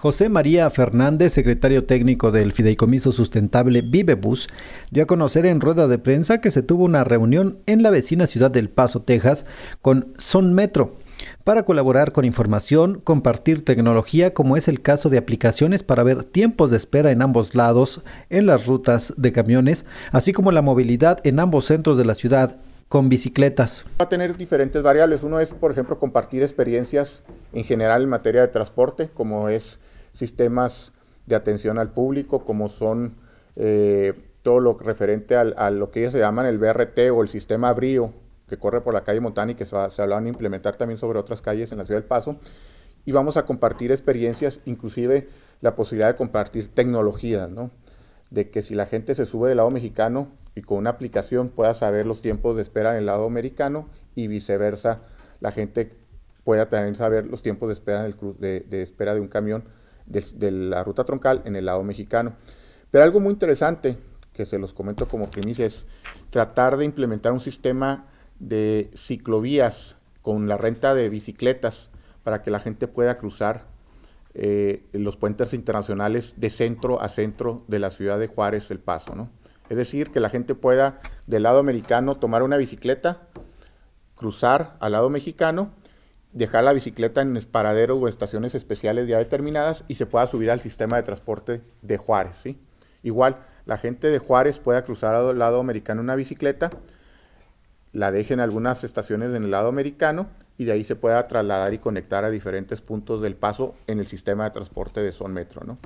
José María Fernández, secretario técnico del Fideicomiso Sustentable Vivebus, dio a conocer en rueda de prensa que se tuvo una reunión en la vecina ciudad del Paso, Texas, con Son Metro para colaborar con información, compartir tecnología, como es el caso de aplicaciones para ver tiempos de espera en ambos lados, en las rutas de camiones, así como la movilidad en ambos centros de la ciudad con bicicletas. Va a tener diferentes variables. Uno es, por ejemplo, compartir experiencias en general en materia de transporte, como es sistemas de atención al público, como son eh, todo lo referente a lo que ellos se llaman el BRT o el sistema Brío, que corre por la calle Montana y que se, se hablaban de implementar también sobre otras calles en la ciudad del Paso. Y vamos a compartir experiencias, inclusive la posibilidad de compartir tecnologías, ¿no? De que si la gente se sube del lado mexicano y con una aplicación pueda saber los tiempos de espera del lado americano y viceversa, la gente pueda también saber los tiempos de espera, del de espera de un camión de, la ruta troncal en el lado mexicano. Pero algo muy interesante que se los comento como primicia es tratar de implementar un sistema de ciclovías con la renta de bicicletas para que la gente pueda cruzar eh, los puentes internacionales de centro a centro de la ciudad de Juárez, El Paso, Es decir, que la gente pueda del lado americano tomar una bicicleta, cruzar al lado mexicano dejar la bicicleta en paraderos o estaciones especiales ya determinadas y se pueda subir al sistema de transporte de Juárez, ¿sí? Igual, la gente de Juárez pueda cruzar al lado americano una bicicleta, la deje en algunas estaciones en el lado americano y de ahí se pueda trasladar y conectar a diferentes puntos del paso en el sistema de transporte de Son Metro, ¿no?